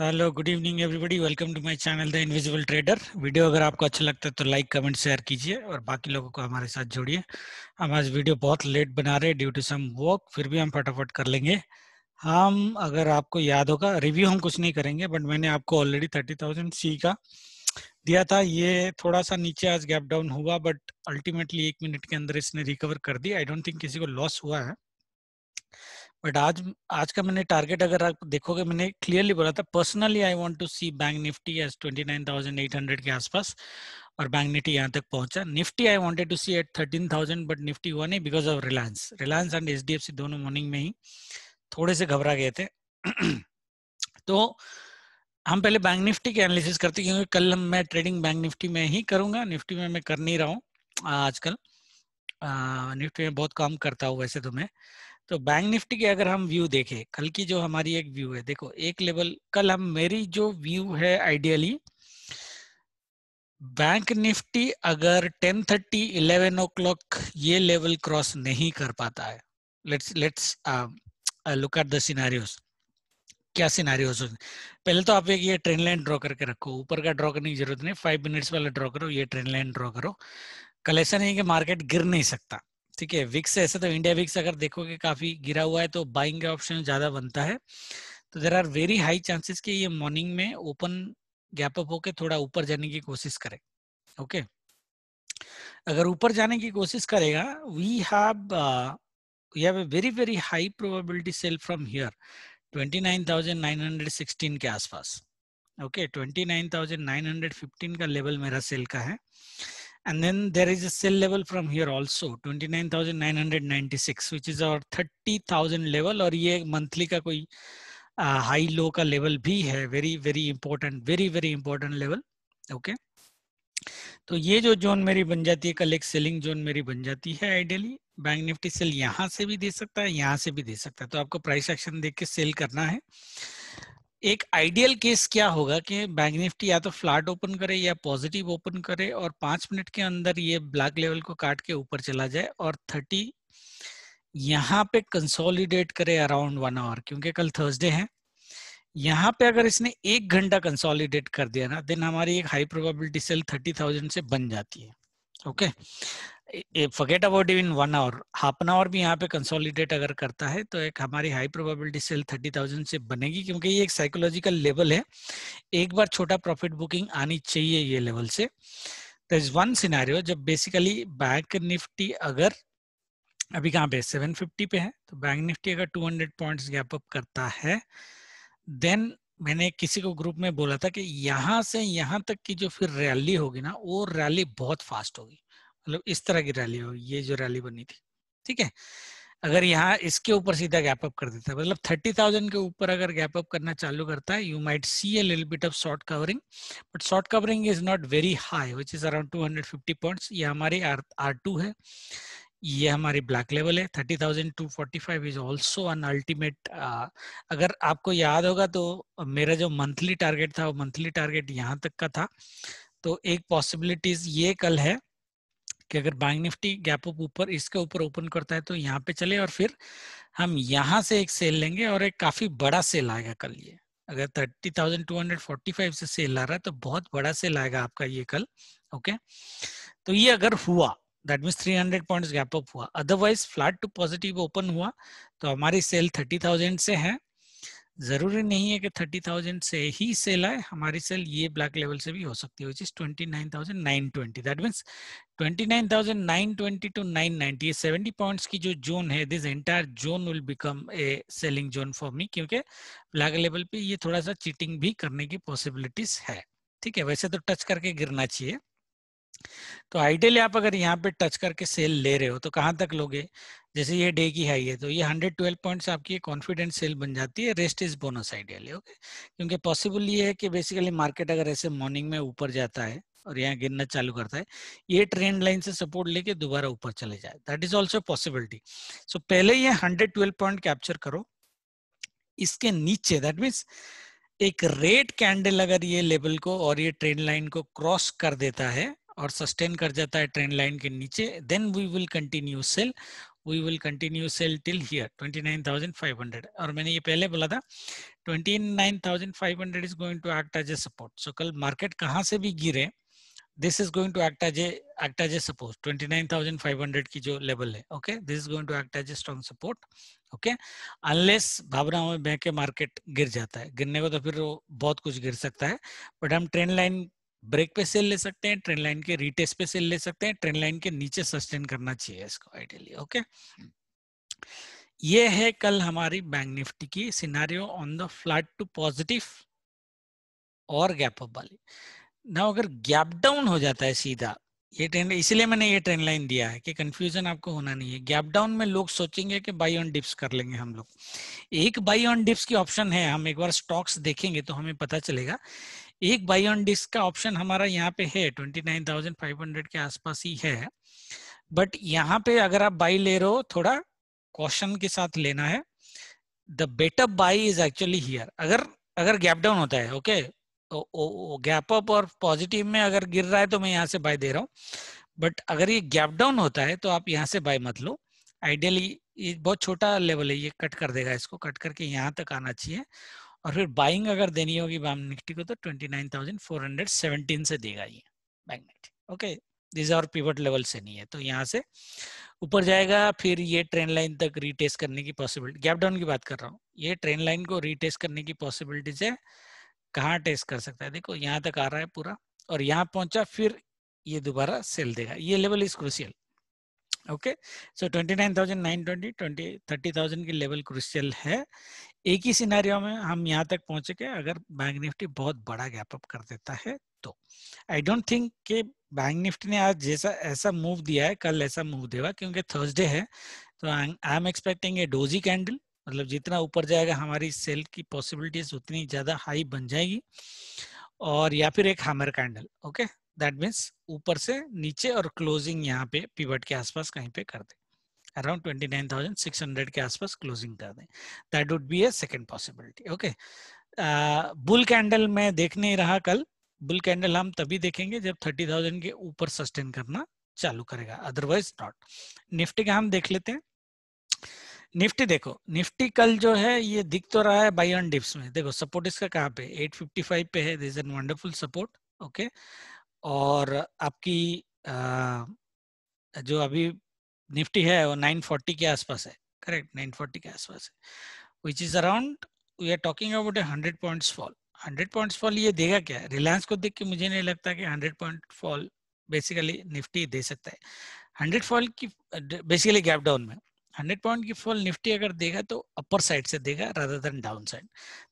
Hello good evening everybody welcome to my channel the invisible trader video अगर आपको अच्छा लगता है तो लाइक कमेंट शेयर कीजिए और बाकी लोगों को हमारे साथ जोड़िए हम आज वीडियो बहुत लेट बना रहे हैं ड्यू टू सम वर्क फिर भी हम फटाफट कर लेंगे हम अगर आपको याद होगा रिव्यू हम कुछ नहीं करेंगे बट मैंने आपको ऑलरेडी थर्टी थाउजेंड सी का दिया था ये थोड़ा सा नीचे आज गैप डाउन हुआ बट अल्टीमेटली एक मिनट के अंदर इसने रिकवर कर दी आई डोंट थिंक किसी को लॉस हुआ है बट आज आज का मैंने टारगेट अगर आप देखोगे मैंने क्लियरली बोला था personally I want to see bank Nifty as 29,800 के आसपास और बैंक निफ्टी यहाँ तक पहुंचा Nifty I wanted to see at 13,000 but Nifty हुआ नहीं because of Reliance Reliance and H दोनों मॉर्निंग में ही थोड़े से घबरा गए थे तो हम पहले बैंक निफ्टी के एनालिसिस करते क्योंकि कल मैं ट्रेडिंग बैंक निफ्टी में ही करूंगा निफ्टी में मैं कर नहीं रहा हूँ आजकल निफ्टी में बहुत काम करता हूँ वैसे तो मैं तो बैंक निफ्टी के अगर हम व्यू देखें कल की जो हमारी एक व्यू है देखो एक लेवल कल हम मेरी जो व्यू है आइडियली बैंक निफ्टी अगर 10:30 ओ क्लॉक ये लेवल क्रॉस नहीं कर पाता है let's let's look at the scenarios क्या सिनेरियोस पहले तो आप एक ये ट्रेन लाइन ड्रॉ करके रखो ऊपर का ड्रॉ करने की जरूरत नहीं फाइव मिनट्स वाला ड्रॉ करो ये ट्रेन लाइन ड्रॉ करो कल ऐसा नहीं कि मार्केट गिर नहीं सकता ठीक है विक्स ऐसे तो इंडिया विक्स अगर देखोगे काफी गिरा हुआ है तो बाइंग का ऑप्शन ज्यादा बनता है तो there are very high chances कि ये मॉर्निंग में ओपन गैप अप होके थोड़ा ऊपर जाने की कोशिश करे ओके अगर ऊपर जाने की कोशिश करेगा we have we have a very very high probability sell from here 29,916 के आसपास ओके okay, 29,915 का लेवल मेरा सेल का है And then there is a sell level from here also 29,996, which is our 30,000 level और ye monthly ka koi uh, high low ka level bhi hai very very important very very important level okay तो ये जो zone मेरी बन जाती है कल एक सेलिंग जोन मेरी बन जाती है आइडियली बैंक निफ्टी सेल यहाँ से भी दे सकता है यहाँ से भी दे सकता है तो आपको प्राइस एक्शन देख के सेल करना है एक आइडियल केस क्या होगा कि बैंक निफ्टी या तो फ्लैट ओपन करे या पॉजिटिव ओपन करे और पांच मिनट के अंदर ये ब्लैक लेवल को काट के ऊपर चला जाए और थर्टी यहाँ पे कंसोलिडेट करे अराउंड वन आवर क्योंकि कल थर्सडे है यहाँ पे अगर इसने एक घंटा कंसोलिडेट कर दिया ना देन हमारी एक high probability sell thirty thousand से बन जाती है okay okay? Forget about even one hour half an hour भी यहाँ पे कंसोलिडेट अगर करता है तो एक हमारी high probability sell thirty thousand से बनेगी क्योंकि ये एक साइकोलॉजिकल लेवल है एक बार छोटा प्रॉफिट बुकिंग आनी चाहिए ये लेवल से तो इज वन सिनारियो जब बेसिकली बैंक निफ्टी अगर अभी कहाँ पे सेवन फिफ्टी पे है तो बैंक निफ्टी अगर two hundred point gap up करता है देन मैंने किसी को ग्रुप में बोला था कि यहाँ से यहाँ तक की जो फिर रैली होगी ना वो रैली बहुत फास्ट होगी मतलब इस तरह की रैली हो ये जो रैली बनी थी ठीक है अगर यहाँ इसके ऊपर सीधा गैप अप कर देता है मतलब थर्टी थाउजेंड के ऊपर अगर गैप अप करना चालू करता है यू माइट सी ए लिल bit of short covering but short covering is not very high which is around 250 points ये हमारी आर आर टू है ये हमारी ब्लैक लेवल है 30,245 इज आल्सो एन अल्टीमेट अगर आपको याद होगा तो मेरा जो मंथली टारगेट था वो मंथली टारगेट यहाँ तक का था तो एक पॉसिबिलिटीज ये कल है कि अगर बैंक निफ्टी गैप ऑफ ऊपर इसके ऊपर ओपन करता है तो यहाँ पे चले और फिर हम यहाँ से एक सेल लेंगे और एक काफी बड़ा सेल आएगा कल ये अगर thirty thousand two hundred forty five से सेल आ रहा है तो बहुत बड़ा सेल आएगा आपका ये कल ओके तो ये अगर हुआ that three 300 point gap off हुआ otherwise flat to positive open हुआ तो हमारी सेल 30,000 से है जरूरी नहीं है कि थर्टी थाउजेंड से ही सेल आए हमारी सेल ये ब्लैक लेवल से भी हो सकती है twenty nine thousand nine twenty seventy की जो जोन है this entire zone will become a selling zone for me क्योंकि ब्लैक लेवल पे ये थोड़ा सा चीटिंग भी करने की पॉसिबिलिटीज है ठीक है वैसे तो टच करके गिरना चाहिए तो आइडियली आप अगर यहाँ पे टच करके सेल ले रहे हो तो कहाँ तक लोगे जैसे ये डे की हाई है तो ये 112 पॉइंट्स आपकी कॉन्फिडेंस सेल बन जाती है rest is bonus ideally okay क्योंकि पॉसिबल ये है कि बेसिकली मार्केट अगर ऐसे मॉर्निंग में ऊपर जाता है और यहाँ गिरना चालू करता है ये ट्रेंड लाइन से सपोर्ट लेके दोबारा ऊपर चले जाए that is also possibility so पहले ये हंड्रेड पॉइंट कैप्चर करो इसके नीचे दैट मीन्स एक रेड कैंडल अगर ये लेवल को और ये ट्रेंड लाइन को क्रॉस कर देता है और सस्टेन कर जाता है ट्रेंड लाइन के नीचे then we will continue sell we will continue sell till here 29,500 और मैंने ये पहले बोला था 29,500 is going to act as a support so कल मार्केट कहाँ से भी गिरे this is going to act as a act as a support 29,500 की जो लेवल है okay this is going to act as a strong support okay unless भावनाओं में बह के मार्केट गिर जाता है गिरने को तो फिर वो बहुत कुछ गिर सकता है बट हम ट्रेंड लाइन ब्रेक पे सेल ले सकते हैं ट्रेन लाइन के रिटेस्ट पे सेल ले सकते हैं ट्रेन लाइन के नीचे सस्टेन करना चाहिए इसको आइडियली ओके ये है कल हमारी बैंक निफ्टी की scenario on the flat to positive और गैप अप वाली ना अगर गैप डाउन हो जाता है सीधा ये ट्रेंड इसलिए मैंने ये ट्रेंड लाइन दिया है कि कंफ्यूजन आपको होना नहीं है गैप डाउन में लोग सोचेंगे कि बाई ऑन डिप्स कर लेंगे हम लोग एक बाई ऑन डिप्स की ऑप्शन है हम एक बार स्टॉक्स देखेंगे तो हमें पता चलेगा एक बाई ऑन डिस्क का ऑप्शन हमारा यहाँ पे है 29,500 के आसपास ही है बट यहाँ पे अगर आप बाई ले रहे हो थोड़ा कॉशन के साथ लेना है the better buy is actually here अगर अगर गैप डाउन होता है ओके गैप अप और पॉजिटिव में अगर गिर रहा है तो मैं यहाँ से बाय दे रहा हूँ बट अगर ये गैप डाउन होता है तो आप यहाँ से बाय मत लो आइडियली ये बहुत छोटा लेवल है ये कट कर देगा इसको कट करके यहाँ तक आना चाहिए और फिर बाइंग अगर देनी होगी बैंक निफ्टी को तो 29,417 से देगा ये बैंक निफ्टी ओके दिस और पिवट लेवल से नहीं है तो यहाँ से ऊपर जाएगा फिर ये ट्रेन लाइन तक रीटेस्ट करने की पॉसिबिलिटी गैप डाउन की बात कर रहा हूँ ये ट्रेन लाइन को रीटेस्ट करने की पॉसिबिलिटीज है कहाँ टेस्ट कर सकता है देखो यहाँ तक आ रहा है पूरा और यहाँ पहुंचा फिर ये दोबारा सेल देगा ये level is crucial okay so 29,920 20 30,000 की लेवल क्रुशियल है एक ही सिनेरियो में हम यहाँ तक पहुंचे के अगर बैंक निफ्टी बहुत बड़ा गैप अप कर देता है तो आई डोंट थिंक कि बैंक निफ्टी ने आज जैसा ऐसा मूव दिया है कल ऐसा मूव देगा क्योंकि थर्सडे है तो I am expecting a doji candle मतलब जितना ऊपर जाएगा हमारी सेल की पॉसिबिलिटीज उतनी ज्यादा हाई बन जाएगी और या फिर एक hammer candle okay that means ऊपर से नीचे और क्लोजिंग यहाँ पे पिवट के आसपास कहीं पे कर दे अराउंड 29,600 के आसपास क्लोजिंग कर दें that would be a second possibility okay bull candle में देख नहीं रहा कल बुल कैंडल हम तभी देखेंगे जब 30,000 के ऊपर सस्टेन करना चालू करेगा अदरवाइज नॉट निफ्टी का हम देख लेते हैं निफ्टी देखो निफ्टी कल जो है ये दिख तो रहा है बाई ऑन डिप्स में देखो सपोर्ट इसका कहाँ पे 855 पे है this is wonderful support okay और आपकी आ, जो अभी निफ्टी है वो 940 के आसपास है करेक्ट 940 के आसपास है which is around we are talking about a hundred points fall hundred points fall ये देगा क्या रिलायंस को देख के मुझे नहीं लगता कि hundred point fall basically Nifty दे सकता है हंड्रेड फॉल की बेसिकली गैप डाउन में हंड्रेड पॉइंट की फॉल निफ्टी अगर देगा तो अपर साइड से देगा रादर देन डाउन साइड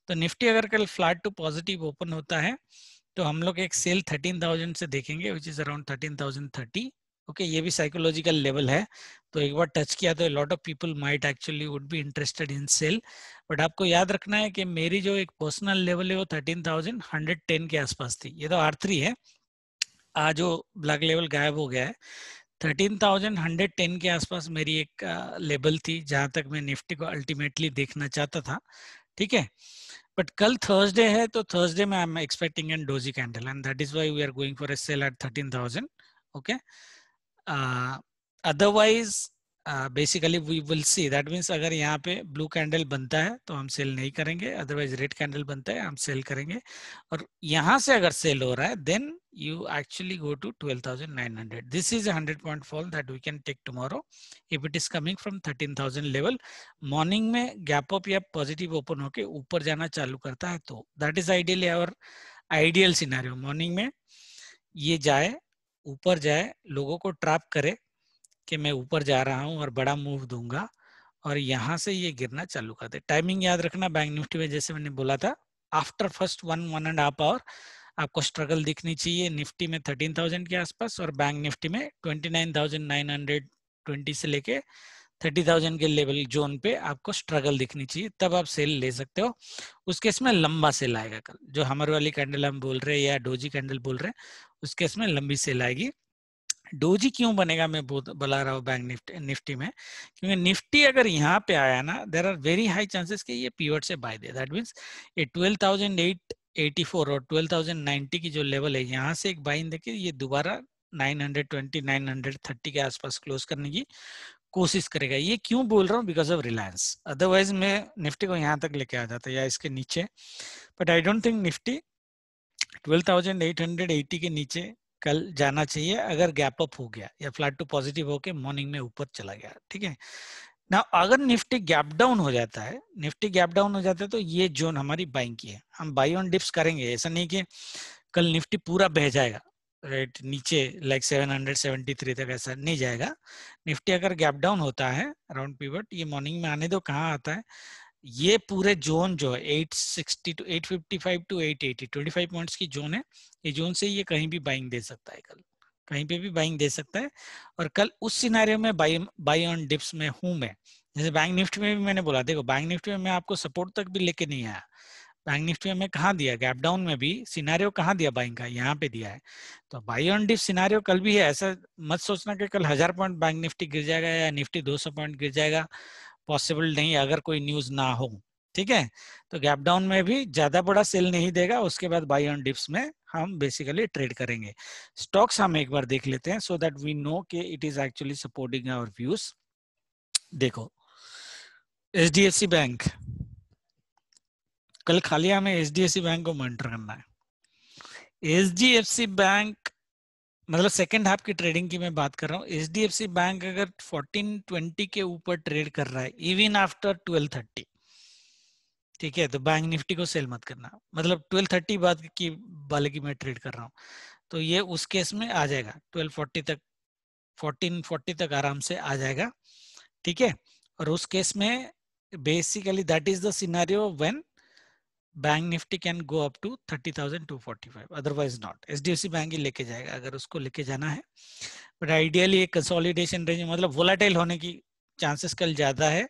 तो निफ्टी अगर कल फ्लैट टू पॉजिटिव ओपन होता है तो हम लोग एक सेल थर्टीन थाउजेंड से देखेंगे which is around thirteen thousand thirty okay ये भी साइकोलॉजिकल लेवल है तो एक बार टच किया तो lot of people might actually would be interested in sell but आपको याद रखना है कि मेरी जो एक पर्सनल लेवल है वो थर्टीन थाउजेंड हंड्रेड टेन के आसपास थी ये तो आर थ्री है आज वो ब्लैक लेवल गायब हो गया है थर्टीन थाउजेंड हंड्रेड टेन के आसपास मेरी एक लेवल थी जहां तक मैं निफ्टी को अल्टीमेटली देखना चाहता था ठीक है बट कल थर्सडे है तो थर्सडे में I am expecting an doji candle and that is why we are going for a sell at thirteen thousand okay uh, otherwise uh, basically we will see that means अगर यहाँ पे blue candle बनता है तो हम sell नहीं करेंगे otherwise red candle बनता है हम sell करेंगे और यहाँ से अगर sell हो रहा है then you actually go to 12,900. This is a 100 point fall that we can take tomorrow. If it is coming from 13,000 level, morning में gap up या positive open होके ऊपर जाना चालू करता है तो that is ideally our ideal scenario. Morning में ये जाए ऊपर जाए लोगों को ट्रैप करे कि मैं ऊपर जा रहा हूँ और बड़ा मूव दूंगा और यहाँ से ये गिरना चालू कर दे टाइमिंग याद रखना बैंक निफ्टी में जैसे मैंने बोला था after first one one and half hour आपको स्ट्रगल दिखनी चाहिए निफ्टी में थर्टीन थाउजेंड के आसपास और बैंक निफ्टी में twenty nine thousand nine hundred twenty से लेके थर्टी थाउजेंड के लेवल जोन पे आपको स्ट्रगल दिखनी चाहिए तब आप सेल ले सकते हो उस केस में लंबा सेल आएगा कल जो हमर वाली कैंडल हम बोल रहे हैं या डोजी कैंडल बोल रहे हैं उस केस में लंबी सेल आएगी डोजी क्यों बनेगा मैं बोला रहा हूँ बैंक निफ्टी निफ्टी में क्योंकि निफ्टी अगर यहाँ पे आया ना there are very high chances कि ये पीवर्ड से बाय दे दैट मीन्स ये ट्वेल्व थाउजेंड एट और ट्वेल्व की जो लेवल है यहाँ से एक बाइन देखिए ये दोबारा 920 930 के आसपास क्लोज करने की कोशिश करेगा ये क्यों बोल रहा हूँ बिकॉज ऑफ रिलायंस अदरवाइज मैं निफ्टी को यहाँ तक लेके आ जाता या इसके नीचे but I don't think Nifty 12,880 के नीचे कल जाना चाहिए अगर गैप अप हो गया या फ्लैट टू पॉजिटिव होके मॉर्निंग में ऊपर चला गया ठीक है ना अगर निफ्टी गैप डाउन हो जाता है निफ्टी गैप डाउन हो जाता है तो ये जोन हमारी बाइंग की है हम बाई ऑन डिप्स करेंगे ऐसा नहीं कि कल निफ्टी पूरा बह जाएगा रेट नीचे लाइक 773 तक ऐसा नहीं जाएगा निफ्टी अगर गैप डाउन होता है राउंड पिवट ये मॉर्निंग में आने दो कहाँ आता है ये पूरे जोन जो है 860 टू 855 टू 880 25 पॉइंट्स की जोन है ये जोन से ये कहीं भी बाइंग दे सकता है कल कहीं पे भी बाइंग दे सकता है और कल उस सिनारियो में बाई बाई ऑन डिप्स में हूं मैं जैसे बैंक निफ्टी में भी मैंने बोला देखो बैंक निफ्टी में मैं आपको सपोर्ट तक भी लेके नहीं आया बैंक निफ्टी में कहा दिया गैप डाउन में भी सिनारियो कहा दिया बाइंग का यहाँ पे दिया है तो बाई ऑन डिप सिनारियो कल भी है ऐसा मत सोचना कि कल हजार पॉइंट बैंक निफ्टी गिर जाएगा या निफ्टी 200 पॉइंट गिर जाएगा पॉसिबल नहीं अगर कोई न्यूज ना हो ठीक है तो गैप डाउन में भी ज्यादा बड़ा सेल नहीं देगा उसके बाद बाई ऑन डिप्स में हम बेसिकली ट्रेड करेंगे स्टॉक्स हम एक बार देख लेते हैं सो दैट वी नो के it is actually supporting our views देखो एच बैंक कल खाली हमें H D F C bank को मॉनिटर करना है H D F C bank मतलब सेकेंड हाफ की ट्रेडिंग की मैं बात कर रहा हूँ H D F C bank अगर फोर्टीन ट्वेंटी के ऊपर ट्रेड कर रहा है इवन आफ्टर थर्टी ठीक है तो बैंक निफ्टी को सेल मत करना मतलब ट्वेल्व थर्टी बाद की वाले की मैं ट्रेड कर रहा हूँ तो ये उस केस में आ जाएगा ट्वेल्व फोर्टी तक फोर्टीन फोर्टी तक आराम से आ जाएगा ठीक है और उस केस में basically that is the scenario when bank Nifty can go up to thirty thousand two forty five otherwise not H D F C bank ही लेके जाएगा अगर उसको लेके जाना है बट आइडियली एक कंसोलिडेशन रेंज मतलब वोलाटाइल होने की चांसेस कल ज्यादा है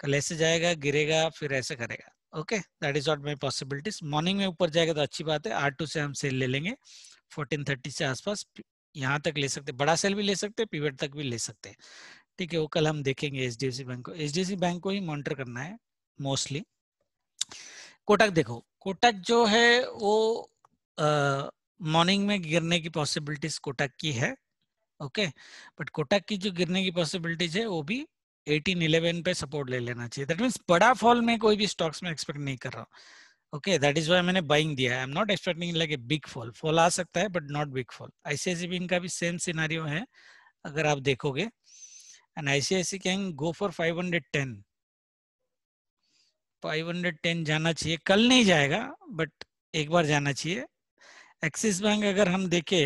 कल ऐसे जाएगा गिरेगा फिर ऐसे करेगा okay that is not my possibilities morning में ऊपर जाएगा तो अच्छी बात है आठ टू से हम सेल ले लेंगे फोर्टीन थर्टी से आसपास यहाँ तक ले सकते बड़ा सेल भी ले सकते पीवेट तक भी ले सकते हैं ठीक है वो कल हम देखेंगे एच बैंक को एच बैंक को ही मॉनिटर करना है मोस्टली कोटक देखो कोटक जो है वो मॉर्निंग में गिरने की पॉसिबिलिटीज कोटक की है ओके बट कोटक की जो गिरने की पॉसिबिलिटीज है वो भी 1811 पे सपोर्ट ले लेना चाहिए दैट मीन्स बड़ा फॉल में कोई भी स्टॉक्स में एक्सपेक्ट नहीं कर रहा हूँ ओके दैट इज वाई मैंने बाइंग दिया I am not expecting like a big fall fall आ सकता है but not big fall ICICI bank का भी सेम सिनारियो है अगर आप देखोगे and ICICI can go for five hundred ten 510 जाना चाहिए कल नहीं जाएगा बट एक बार जाना चाहिए एक्सिस बैंक अगर हम देखे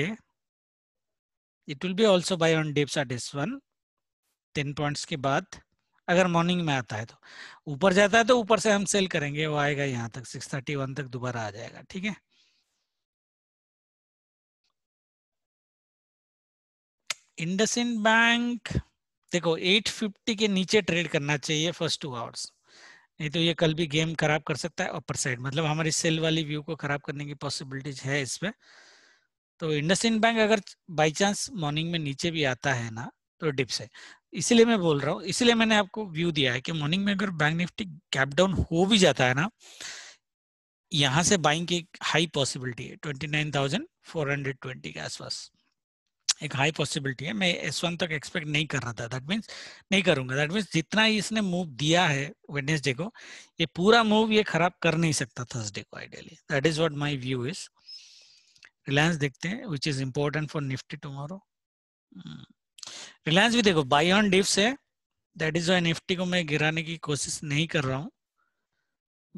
it will be also buy on dips at S one ten points के बाद अगर मॉर्निंग में आता है तो ऊपर जाता है तो ऊपर से हम सेल करेंगे वो आएगा यहाँ तक सिक्स थर्टी वन तक दोबारा आ जाएगा ठीक है इंडसिन बैंक देखो 850 के नीचे ट्रेड करना चाहिए फर्स्ट टू आवर्स नहीं तो ये कल भी गेम खराब कर सकता है अपर साइड मतलब हमारी सेल वाली व्यू को खराब करने की पॉसिबिलिटीज है इसमें तो इंडसइंड बैंक अगर बाई चांस मॉर्निंग में नीचे भी आता है ना तो डिप्स है इसीलिए मैं बोल रहा हूँ इसीलिए मैंने आपको व्यू दिया है कि मॉर्निंग में अगर बैंक निफ्टी गैप डाउन हो भी जाता है ना यहाँ से बाइंग की हाई पॉसिबिलिटी है twenty nine thousand four hundred twenty के आसपास एक हाई पॉसिबिलिटी है मैं एस वन तक एक्सपेक्ट नहीं कर रहा था दैट मीन्स नहीं करूंगा दैट मीन्स जितना ही इसने मूव दिया है वेडनेसडे को ये पूरा मूव ये खराब कर नहीं सकता थर्सडे को ideally that is what my view is Reliance देखते हैं which is important for Nifty tomorrow Reliance भी देखो बाई ऑन डिप्स है दैट इज वाई निफ्टी को मैं गिराने की कोशिश नहीं कर रहा हूँ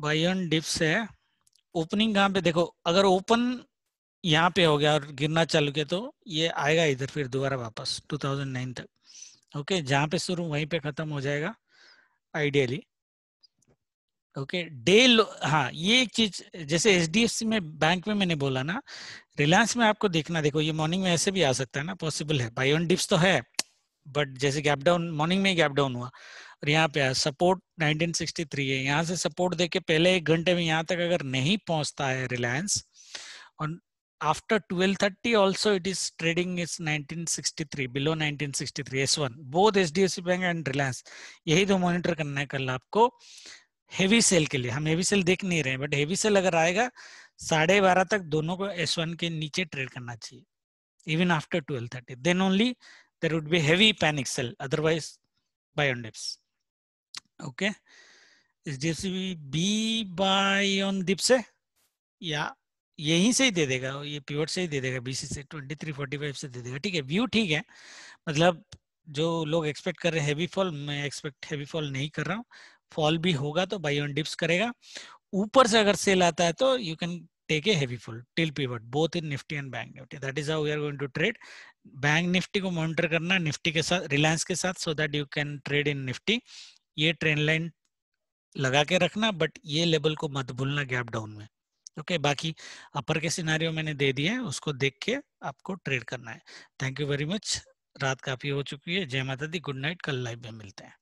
बाई ऑन डिप्स है ओपनिंग कहाँ पे देखो अगर ओपन यहाँ पे हो गया और गिरना चालू किया तो ये आएगा इधर फिर दोबारा वापस 2009 तक ओके जहां पे शुरू वहीं पे खत्म हो जाएगा आइडियली ओके डे हाँ ये एक चीज जैसे एच में बैंक में मैंने बोला ना रिलायंस में आपको देखना देखो ये मॉर्निंग में ऐसे भी आ सकता है ना पॉसिबल है बाई डिप्स तो है बट जैसे गैप डाउन मॉर्निंग में गैप डाउन हुआ और यहाँ पे सपोर्ट 1963 है यहाँ से सपोर्ट देके पहले एक घंटे में यहाँ तक अगर नहीं पहुंचता है रिलायंस और after 1230 also it is trading is 1963 below 1963 S1 both HDFC bank and Reliance यही दो मॉनिटर करना है कल आपको हेवी सेल के लिए हम हेवी सेल देख नहीं रहे हैं बट हेवी सेल अगर आएगा साढ़े बारह तक दोनों को S1 के नीचे ट्रेड करना चाहिए even after 1230 then only there would be heavy panic sell otherwise buy on dips okay HDFC be buy on dips है या यहीं से ही दे देगा ये प्योर से ही दे देगा बीसी से ट्वेंटी थ्री फोर्टी फाइव से दे देगा ठीक है व्यू ठीक है मतलब जो लोग एक्सपेक्ट कर रहे हैं हैवी फॉल मैं एक्सपेक्ट हैवी फॉल नहीं कर रहा हूँ फॉल भी होगा तो बाई ऑन डिप्स करेगा ऊपर से अगर सेल आता है तो you can take a heavy fall till pivot both in Nifty and bank Nifty that is how we are going to trade को मॉनिटर करना निफ्टी के साथ रिलायंस के साथ so that you can trade in Nifty ये trend line लगा के रखना बट ये लेवल को मत भूलना गैप डाउन में ओके okay, बाकी अपर के सिनारियो मैंने दे दिए हैं उसको देख के आपको ट्रेड करना है थैंक यू वेरी मच रात काफ़ी हो चुकी है जय माता दी गुड नाइट कल लाइव में मिलते हैं